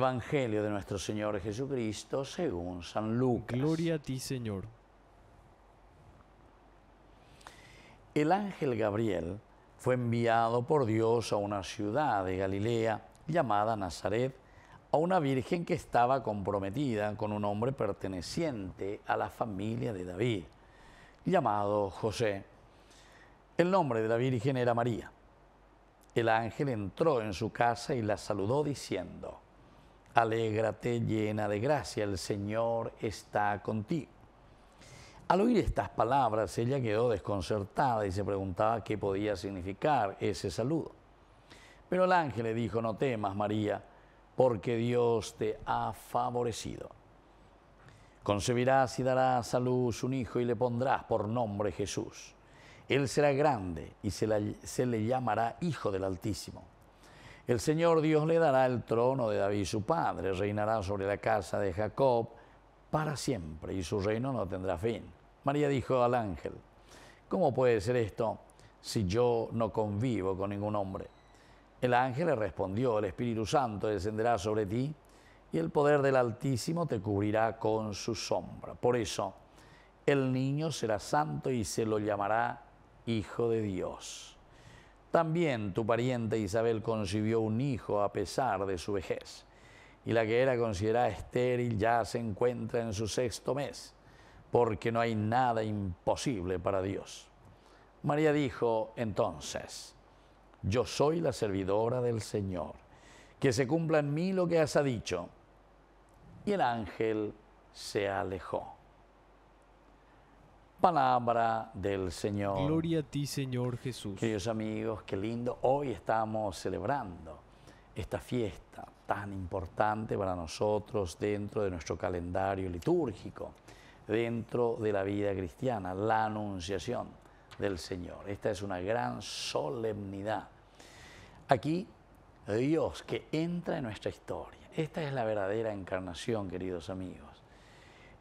Evangelio de nuestro Señor Jesucristo según San Lucas. Gloria a ti, Señor. El ángel Gabriel fue enviado por Dios a una ciudad de Galilea llamada Nazaret, a una virgen que estaba comprometida con un hombre perteneciente a la familia de David, llamado José. El nombre de la virgen era María. El ángel entró en su casa y la saludó diciendo, Alégrate llena de gracia, el Señor está contigo. Al oír estas palabras, ella quedó desconcertada y se preguntaba qué podía significar ese saludo. Pero el ángel le dijo, no temas, María, porque Dios te ha favorecido. Concebirás y darás a luz un hijo y le pondrás por nombre Jesús. Él será grande y se, se le llamará Hijo del Altísimo el Señor Dios le dará el trono de David su padre, reinará sobre la casa de Jacob para siempre y su reino no tendrá fin. María dijo al ángel, ¿cómo puede ser esto si yo no convivo con ningún hombre? El ángel le respondió, el Espíritu Santo descenderá sobre ti y el poder del Altísimo te cubrirá con su sombra. Por eso, el niño será santo y se lo llamará Hijo de Dios. También tu pariente Isabel concibió un hijo a pesar de su vejez, y la que era considerada estéril ya se encuentra en su sexto mes, porque no hay nada imposible para Dios. María dijo entonces, yo soy la servidora del Señor, que se cumpla en mí lo que has dicho. Y el ángel se alejó. Palabra del Señor. Gloria a ti, Señor Jesús. Queridos amigos, qué lindo. Hoy estamos celebrando esta fiesta tan importante para nosotros dentro de nuestro calendario litúrgico, dentro de la vida cristiana, la anunciación del Señor. Esta es una gran solemnidad. Aquí, Dios que entra en nuestra historia. Esta es la verdadera encarnación, queridos amigos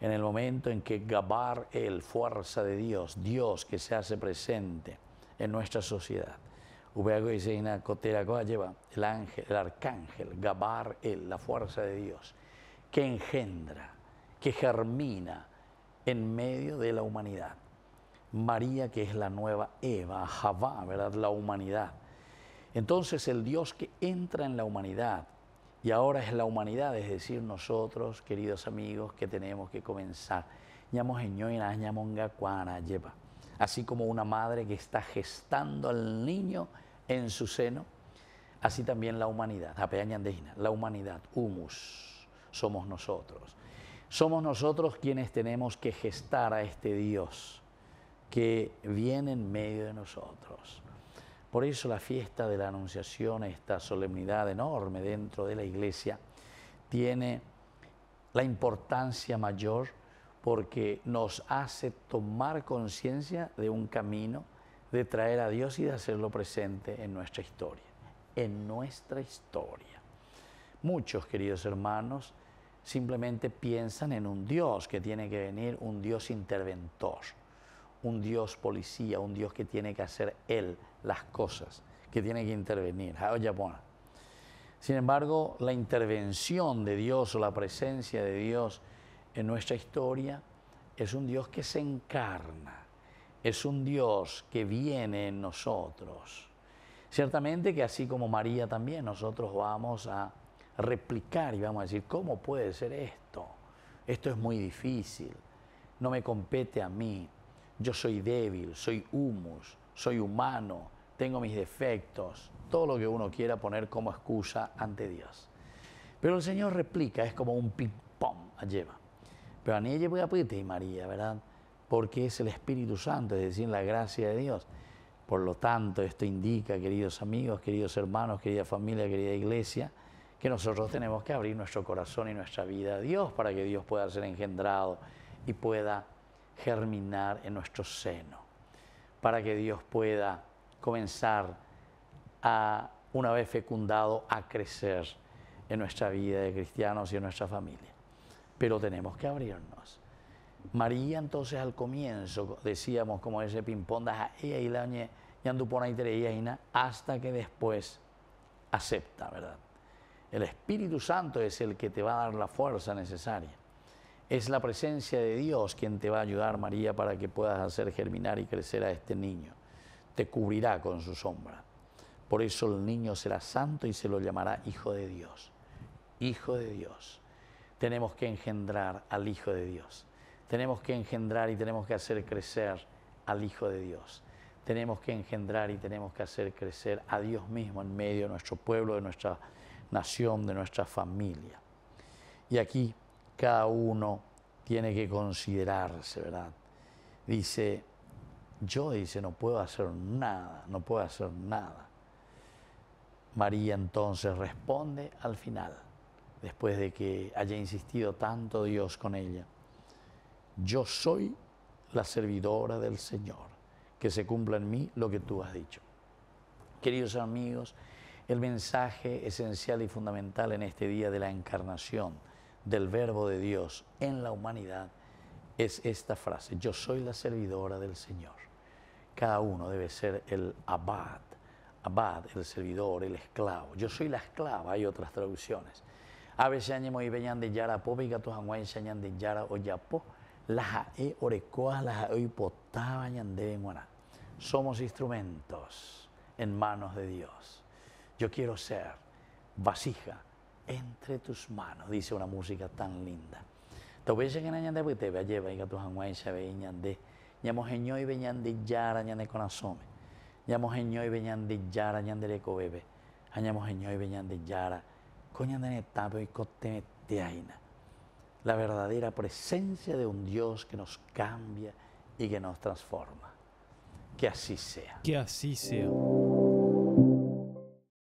en el momento en que Gabar, el fuerza de Dios, Dios que se hace presente en nuestra sociedad, lleva el ángel, el arcángel, Gabar, el, la fuerza de Dios, que engendra, que germina en medio de la humanidad. María, que es la nueva Eva, Javá, ¿verdad? La humanidad. Entonces el Dios que entra en la humanidad, y ahora es la humanidad, es decir, nosotros, queridos amigos, que tenemos que comenzar. Así como una madre que está gestando al niño en su seno, así también la humanidad, la humanidad, humus, somos nosotros. Somos nosotros quienes tenemos que gestar a este Dios que viene en medio de nosotros. Por eso la fiesta de la Anunciación, esta solemnidad enorme dentro de la iglesia, tiene la importancia mayor porque nos hace tomar conciencia de un camino, de traer a Dios y de hacerlo presente en nuestra historia, en nuestra historia. Muchos, queridos hermanos, simplemente piensan en un Dios que tiene que venir, un Dios interventor un Dios policía, un Dios que tiene que hacer Él las cosas, que tiene que intervenir. Ah, Sin embargo, la intervención de Dios o la presencia de Dios en nuestra historia es un Dios que se encarna, es un Dios que viene en nosotros. Ciertamente que así como María también, nosotros vamos a replicar y vamos a decir, ¿cómo puede ser esto? Esto es muy difícil, no me compete a mí yo soy débil, soy humus, soy humano, tengo mis defectos, todo lo que uno quiera poner como excusa ante Dios. Pero el Señor replica, es como un ping-pong, lleva. Pero a ella voy a y María, ¿verdad? Porque es el Espíritu Santo, es decir, la gracia de Dios. Por lo tanto, esto indica, queridos amigos, queridos hermanos, querida familia, querida iglesia, que nosotros tenemos que abrir nuestro corazón y nuestra vida a Dios para que Dios pueda ser engendrado y pueda germinar en nuestro seno, para que Dios pueda comenzar a, una vez fecundado, a crecer en nuestra vida de cristianos y en nuestra familia. Pero tenemos que abrirnos. María entonces al comienzo, decíamos como ese pimponda, y hasta que después acepta, ¿verdad? El Espíritu Santo es el que te va a dar la fuerza necesaria. Es la presencia de Dios quien te va a ayudar, María, para que puedas hacer germinar y crecer a este niño. Te cubrirá con su sombra. Por eso el niño será santo y se lo llamará Hijo de Dios. Hijo de Dios. Tenemos que engendrar al Hijo de Dios. Tenemos que engendrar y tenemos que hacer crecer al Hijo de Dios. Tenemos que engendrar y tenemos que hacer crecer a Dios mismo en medio de nuestro pueblo, de nuestra nación, de nuestra familia. Y aquí cada uno tiene que considerarse, ¿verdad? Dice, yo dice, no puedo hacer nada, no puedo hacer nada. María entonces responde al final, después de que haya insistido tanto Dios con ella, yo soy la servidora del Señor, que se cumpla en mí lo que tú has dicho. Queridos amigos, el mensaje esencial y fundamental en este día de la encarnación, del Verbo de Dios en la humanidad es esta frase, yo soy la servidora del Señor. Cada uno debe ser el abad, abad, el servidor, el esclavo. Yo soy la esclava, hay otras traducciones. A veces y de yara de yara o yapo, e Somos instrumentos en manos de Dios. Yo quiero ser vasija entre tus manos, dice una música tan linda. Tobese que nañan de buite, vea lleva, tus tu hanguay se ñande. Llamo geño y veñan de yara, ñande conazome. Llamo geño y veñan de yara, ñande de cobebe. Añamo geño y veñan de yara. Coñan de netape y coteme teaina. La verdadera presencia de un Dios que nos cambia y que nos transforma. Que así sea. Que así sea.